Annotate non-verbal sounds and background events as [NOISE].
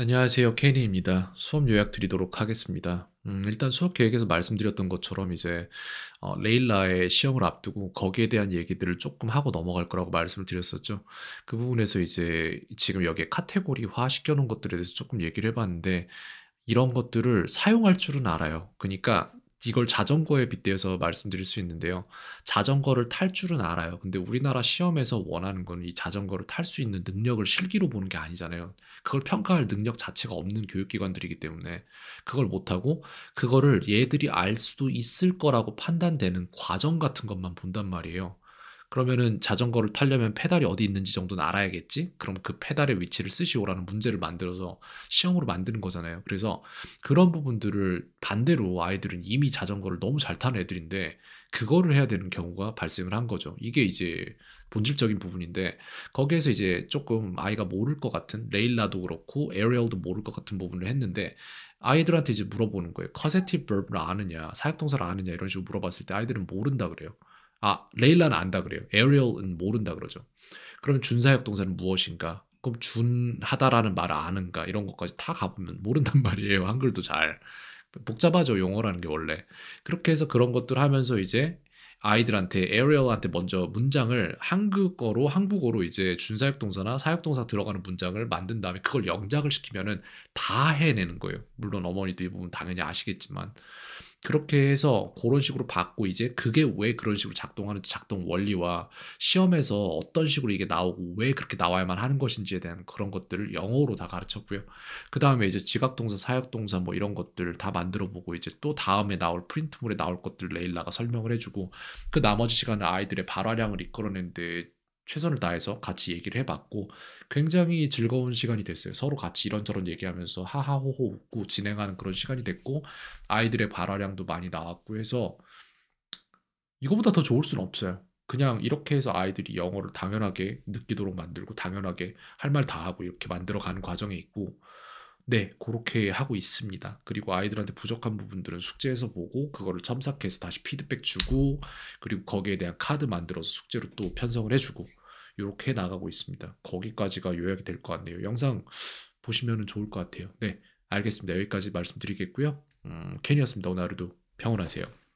안녕하세요 케니입니다 수업 요약 드리도록 하겠습니다 음, 일단 수업 계획에서 말씀드렸던 것처럼 이제 어, 레일라의 시험을 앞두고 거기에 대한 얘기들을 조금 하고 넘어갈 거라고 말씀을 드렸었죠 그 부분에서 이제 지금 여기에 카테고리화 시켜놓은 것들에 대해서 조금 얘기를 해봤는데 이런 것들을 사용할 줄은 알아요 그러니까 이걸 자전거에 빗대어서 말씀드릴 수 있는데요. 자전거를 탈 줄은 알아요. 근데 우리나라 시험에서 원하는 건 이 자전거를 탈 수 있는 능력을 실기로 보는 게 아니잖아요. 그걸 평가할 능력 자체가 없는 교육기관들이기 때문에 그걸 못하고 그거를 얘들이 알 수도 있을 거라고 판단되는 과정 같은 것만 본단 말이에요. 그러면은 자전거를 타려면 페달이 어디 있는지 정도는 알아야겠지? 그럼 그 페달의 위치를 쓰시오라는 문제를 만들어서 시험으로 만드는 거잖아요. 그래서 그런 부분들을 반대로 아이들은 이미 자전거를 너무 잘 타는 애들인데 그거를 해야 되는 경우가 발생을 한 거죠. 이게 이제 본질적인 부분인데 거기에서 이제 조금 아이가 모를 것 같은 레일라도 그렇고 에리얼도 모를 것 같은 부분을 했는데 아이들한테 이제 물어보는 거예요. 커세티브 v r 를 아느냐, 사역동사를 아느냐 이런 식으로 물어봤을 때 아이들은 모른다 그래요. 아, 레일라는 안다 그래요. 에리얼은 모른다 그러죠. 그럼 준사역 동사는 무엇인가? 그럼 준하다라는 말을 아는가? 이런 것까지 다 가보면 모른단 [LAUGHS] 말이에요. 한글도 잘. 복잡하죠. 용어라는 게 원래. 그렇게 해서 그런 것들 하면서 이제 아이들한테 에리얼한테 먼저 문장을 한국어로 한국어로 이제 준사역 동사나 사역 동사 들어가는 문장을 만든 다음에 그걸 영작을 시키면은 다 해내는 거예요. 물론 어머니도 이 부분 당연히 아시겠지만 그렇게 해서 그런 식으로 받고 이제 그게 왜 그런 식으로 작동하는지 작동 원리와 시험에서 어떤 식으로 이게 나오고 왜 그렇게 나와야만 하는 것인지에 대한 그런 것들을 영어로 다 가르쳤고요. 그 다음에 이제 지각동사, 사역동사 뭐 이런 것들 다 만들어 보고 이제 또 다음에 나올 프린트물에 나올 것들 레일라가 설명을 해주고 그 나머지 시간에 아이들의 발화량을 이끌어낸데 최선을 다해서 같이 얘기를 해봤고 굉장히 즐거운 시간이 됐어요. 서로 같이 이런저런 얘기하면서 하하호호 웃고 진행하는 그런 시간이 됐고 아이들의 발화량도 많이 나왔고 해서 이거보다 더 좋을 수는 없어요. 그냥 이렇게 해서 아이들이 영어를 당연하게 느끼도록 만들고 당연하게 할 말 다 하고 이렇게 만들어 가는 과정에 있고 네, 그렇게 하고 있습니다. 그리고 아이들한테 부족한 부분들은 숙제에서 보고 그거를 첨삭해서 다시 피드백 주고 그리고 거기에 대한 카드 만들어서 숙제로 또 편성을 해주고 이렇게 나가고 있습니다. 거기까지가 요약이 될 것 같네요. 영상 보시면 좋을 것 같아요. 네, 알겠습니다. 여기까지 말씀드리겠고요. 음, 켄이었습니다. 오늘 하루도 평온하세요.